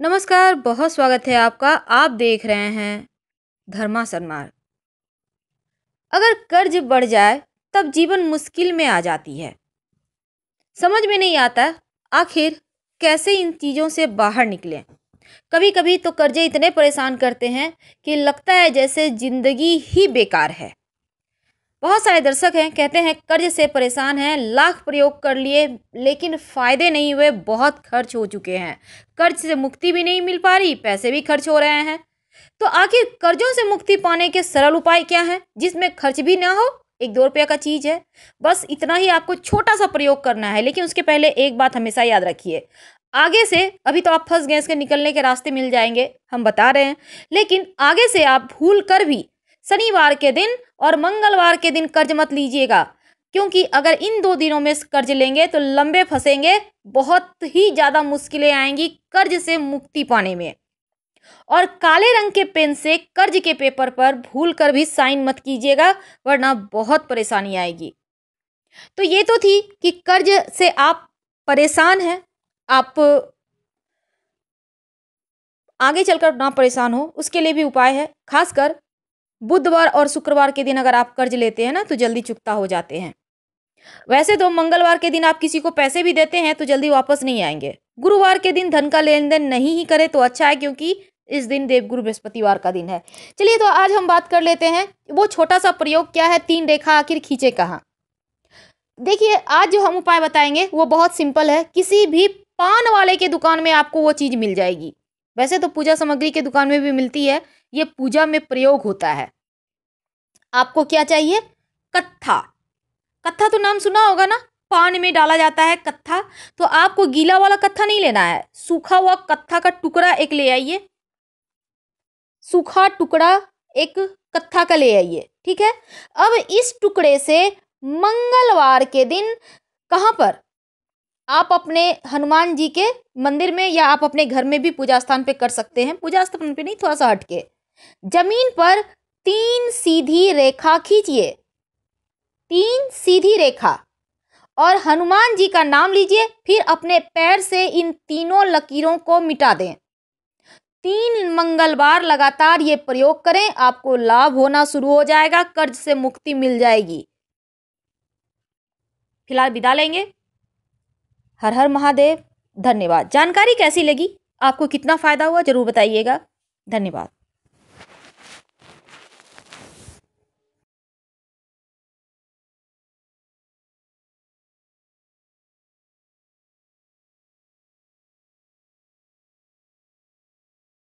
नमस्कार बहुत स्वागत है आपका आप देख रहे हैं धर्मा सन्मार्ग अगर कर्ज बढ़ जाए तब जीवन मुश्किल में आ जाती है समझ में नहीं आता आखिर कैसे इन चीज़ों से बाहर निकलें कभी कभी तो कर्जे इतने परेशान करते हैं कि लगता है जैसे ज़िंदगी ही बेकार है बहुत सारे दर्शक हैं कहते हैं कर्ज से परेशान हैं लाख प्रयोग कर लिए लेकिन फ़ायदे नहीं हुए बहुत खर्च हो चुके हैं कर्ज से मुक्ति भी नहीं मिल पा रही पैसे भी खर्च हो रहे हैं तो आखिर कर्जों से मुक्ति पाने के सरल उपाय क्या हैं जिसमें खर्च भी ना हो एक दो रुपये का चीज़ है बस इतना ही आपको छोटा सा प्रयोग करना है लेकिन उसके पहले एक बात हमेशा याद रखिए आगे से अभी तो आप फंस गए इसके निकलने के रास्ते मिल जाएंगे हम बता रहे हैं लेकिन आगे से आप भूल कर भी शनिवार के दिन और मंगलवार के दिन कर्ज मत लीजिएगा क्योंकि अगर इन दो दिनों में कर्ज लेंगे तो लंबे फंसेंगे बहुत ही ज़्यादा मुश्किलें आएंगी कर्ज से मुक्ति पाने में और काले रंग के पेन से कर्ज के पेपर पर भूल कर भी साइन मत कीजिएगा वरना बहुत परेशानी आएगी तो ये तो थी कि कर्ज से आप परेशान हैं आप आगे चलकर ना परेशान हो उसके लिए भी उपाय है खासकर बुधवार और शुक्रवार के दिन अगर आप कर्ज लेते हैं ना तो जल्दी चुकता हो जाते हैं वैसे तो मंगलवार के दिन आप किसी को पैसे भी देते हैं तो जल्दी वापस नहीं आएंगे गुरुवार के दिन धन का लेन देन नहीं ही करें तो अच्छा है क्योंकि इस दिन देवगुरु बृहस्पतिवार का दिन है चलिए तो आज हम बात कर लेते हैं वो छोटा सा प्रयोग क्या है तीन रेखा आखिर खींचे कहाँ देखिए आज जो हम उपाय बताएंगे वो बहुत सिंपल है किसी भी पान वाले के दुकान में आपको वो चीज़ मिल जाएगी वैसे तो पूजा सामग्री के दुकान में भी मिलती है ये पूजा में प्रयोग होता है आपको क्या चाहिए कत्था कत्था तो नाम सुना होगा ना पान में डाला जाता है कत्था तो आपको गीला वाला कत्था नहीं लेना है सूखा हुआ कत्था का टुकड़ा एक ले आइए सूखा टुकड़ा एक कत्था का ले आइए ठीक है अब इस टुकड़े से मंगलवार के दिन कहाँ पर आप अपने हनुमान जी के मंदिर में या आप अपने घर में भी पूजा स्थान पे कर सकते हैं पूजा स्थान पे नहीं थोड़ा सा हटके जमीन पर तीन सीधी रेखा खींचिए तीन सीधी रेखा और हनुमान जी का नाम लीजिए फिर अपने पैर से इन तीनों लकीरों को मिटा दें तीन मंगलवार लगातार ये प्रयोग करें आपको लाभ होना शुरू हो जाएगा कर्ज से मुक्ति मिल जाएगी फिलहाल विदा लेंगे हर हर महादेव धन्यवाद जानकारी कैसी लगी आपको कितना फ़ायदा हुआ ज़रूर बताइएगा धन्यवाद